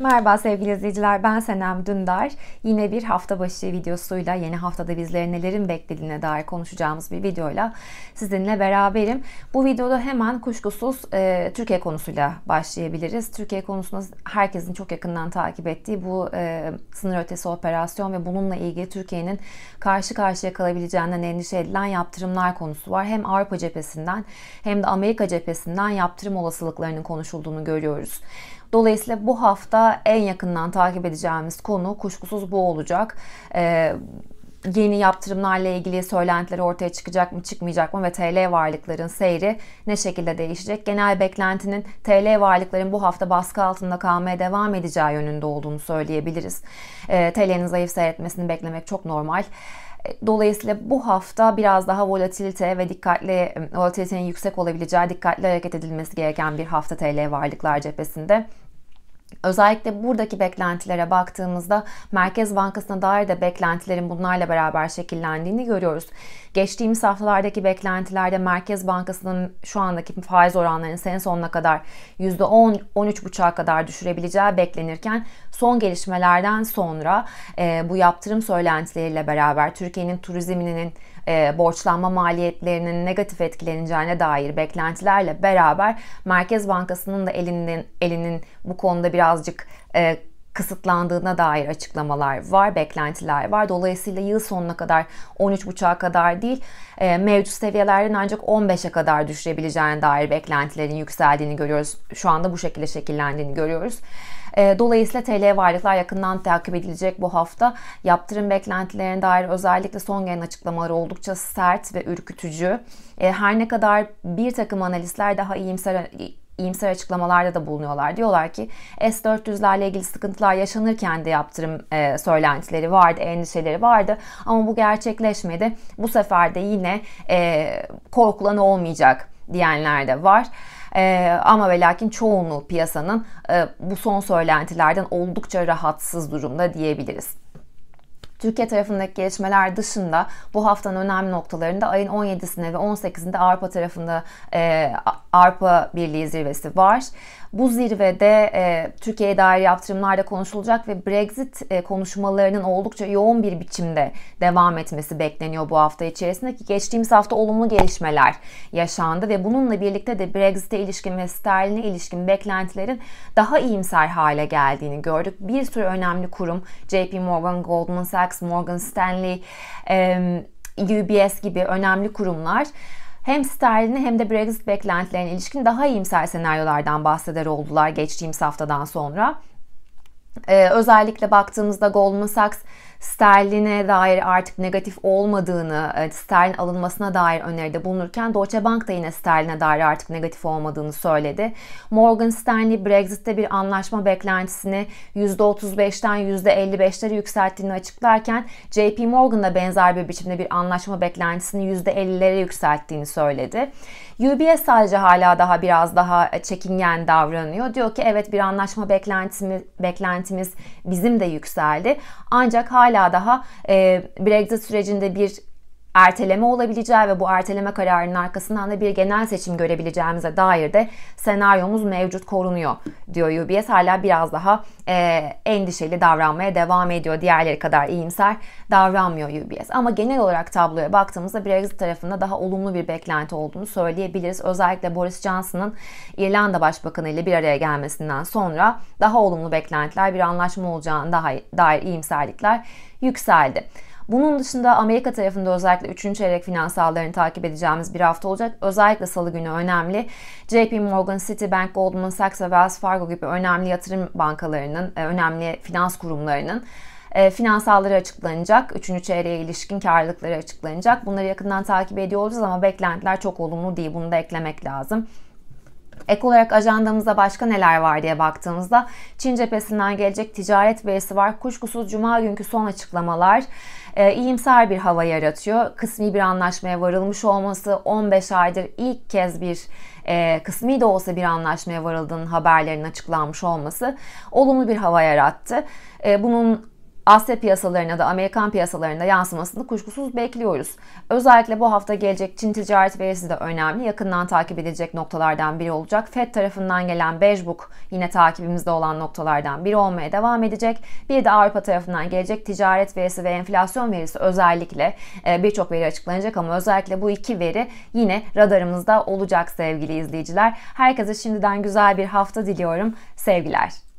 Merhaba sevgili izleyiciler, ben Senem Dündar. Yine bir hafta başı videosuyla, yeni haftada bizleri nelerin beklediğine dair konuşacağımız bir videoyla sizinle beraberim. Bu videoda hemen kuşkusuz e, Türkiye konusuyla başlayabiliriz. Türkiye konusunu herkesin çok yakından takip ettiği bu e, sınır ötesi operasyon ve bununla ilgili Türkiye'nin karşı karşıya kalabileceğinden endişe edilen yaptırımlar konusu var. Hem Avrupa cephesinden hem de Amerika cephesinden yaptırım olasılıklarının konuşulduğunu görüyoruz. Dolayısıyla bu hafta en yakından takip edeceğimiz konu kuşkusuz bu olacak. Ee, yeni yaptırımlarla ilgili söylentiler ortaya çıkacak mı çıkmayacak mı ve TL varlıkların seyri ne şekilde değişecek? Genel beklentinin TL varlıkların bu hafta baskı altında kalmaya devam edeceği yönünde olduğunu söyleyebiliriz. E, ee, TL'nin zayıf seyretmesini beklemek çok normal. Ee, dolayısıyla bu hafta biraz daha volatilite ve dikkatli ıı, volatilitenin yüksek olabileceği dikkatli hareket edilmesi gereken bir hafta TL varlıklar cephesinde. Özellikle buradaki beklentilere baktığımızda Merkez Bankası'na dair de beklentilerin bunlarla beraber şekillendiğini görüyoruz. Geçtiğimiz haftalardaki beklentilerde Merkez Bankası'nın şu andaki faiz oranlarının sene sonuna kadar %10-13,5'a kadar düşürebileceği beklenirken son gelişmelerden sonra e, bu yaptırım söylentileriyle beraber Türkiye'nin turizminin e, borçlanma maliyetlerinin negatif etkileneceğine dair beklentilerle beraber Merkez Bankası'nın da elinin elinin bu konuda birazcık e, kısıtlandığına dair açıklamalar var, beklentiler var. Dolayısıyla yıl sonuna kadar 13.5'a kadar değil, e, mevcut seviyelerden ancak 15'e kadar düşürebileceğine dair beklentilerin yükseldiğini görüyoruz. Şu anda bu şekilde şekillendiğini görüyoruz. Ee, dolayısıyla TL varlıklar yakından takip edilecek bu hafta. Yaptırım beklentilerine dair özellikle son gelen açıklamaları oldukça sert ve ürkütücü. Ee, her ne kadar bir takım analistler daha iyimser iyimser açıklamalarda da bulunuyorlar. Diyorlar ki S-400'lerle ilgili sıkıntılar yaşanırken de yaptırım e, söylentileri vardı, endişeleri vardı ama bu gerçekleşmedi. Bu sefer de yine e, korkulan olmayacak diyenler de var. E, ama ve lakin çoğunluğu piyasanın e, bu son söylentilerden oldukça rahatsız durumda diyebiliriz. Türkiye tarafındaki gelişmeler dışında bu haftanın önemli noktalarında ayın 17'sinde ve 18'inde Avrupa tarafında e, Avrupa Birliği zirvesi var. Bu zirvede e, Türkiye'ye dair yaptırımlar da konuşulacak ve Brexit e, konuşmalarının oldukça yoğun bir biçimde devam etmesi bekleniyor bu hafta içerisinde ki geçtiğimiz hafta olumlu gelişmeler yaşandı ve bununla birlikte de Brexit'e ilişkin ve sterline ilişkin beklentilerin daha iyimser hale geldiğini gördük. Bir sürü önemli kurum JP Morgan, Goldman Sachs, Morgan Stanley, e, UBS gibi önemli kurumlar hem sterlini hem de Brexit beklentilerine ilişkin daha iyimser senaryolardan bahseder oldular geçtiğimiz haftadan sonra. Ee, özellikle baktığımızda Goldman Sachs sterline dair artık negatif olmadığını, e, sterlin alınmasına dair öneride bulunurken Deutsche Bank da yine sterline dair artık negatif olmadığını söyledi. Morgan Stanley Brexit'te bir anlaşma beklentisini %35'ten %55'lere yükselttiğini açıklarken JP Morgan da benzer bir biçimde bir anlaşma beklentisini %50'lere yükselttiğini söyledi. UBS sadece hala daha biraz daha e, çekingen davranıyor. Diyor ki evet bir anlaşma beklentimiz, beklentimiz bizim de yükseldi. Ancak hala hala daha e, Brexit sürecinde bir erteleme olabileceği ve bu erteleme kararının arkasından da bir genel seçim görebileceğimize dair de senaryomuz mevcut korunuyor diyor UBS. Hala biraz daha e, endişeli davranmaya devam ediyor. Diğerleri kadar iyimser davranmıyor UBS. Ama genel olarak tabloya baktığımızda Brexit tarafında daha olumlu bir beklenti olduğunu söyleyebiliriz. Özellikle Boris Johnson'ın İrlanda Başbakanı ile bir araya gelmesinden sonra daha olumlu beklentiler, bir anlaşma olacağına dair iyimserlikler yükseldi. Bunun dışında Amerika tarafında özellikle 3. çeyrek finansallarını takip edeceğimiz bir hafta olacak. Özellikle salı günü önemli. JP Morgan, Citibank, Goldman Sachs ve Wells Fargo gibi önemli yatırım bankalarının, e, önemli finans kurumlarının e, finansalları açıklanacak. Üçüncü çeyreğe ilişkin karlılıkları açıklanacak. Bunları yakından takip ediyor olacağız ama beklentiler çok olumlu değil. Bunu da eklemek lazım. Ek olarak ajandamızda başka neler var diye baktığımızda Çin cephesinden gelecek ticaret verisi var. Kuşkusuz Cuma günkü son açıklamalar e, iyimser bir hava yaratıyor. Kısmi bir anlaşmaya varılmış olması 15 aydır ilk kez bir e, kısmi de olsa bir anlaşmaya varıldığının haberlerinin açıklanmış olması olumlu bir hava yarattı. E, bunun Asya piyasalarına da Amerikan piyasalarında yansımasını kuşkusuz bekliyoruz. Özellikle bu hafta gelecek Çin ticaret verisi de önemli. Yakından takip edilecek noktalardan biri olacak. Fed tarafından gelen Beige Book yine takibimizde olan noktalardan biri olmaya devam edecek. Bir de Avrupa tarafından gelecek ticaret verisi ve enflasyon verisi özellikle e, birçok veri açıklanacak ama özellikle bu iki veri yine radarımızda olacak sevgili izleyiciler. Herkese şimdiden güzel bir hafta diliyorum. Sevgiler.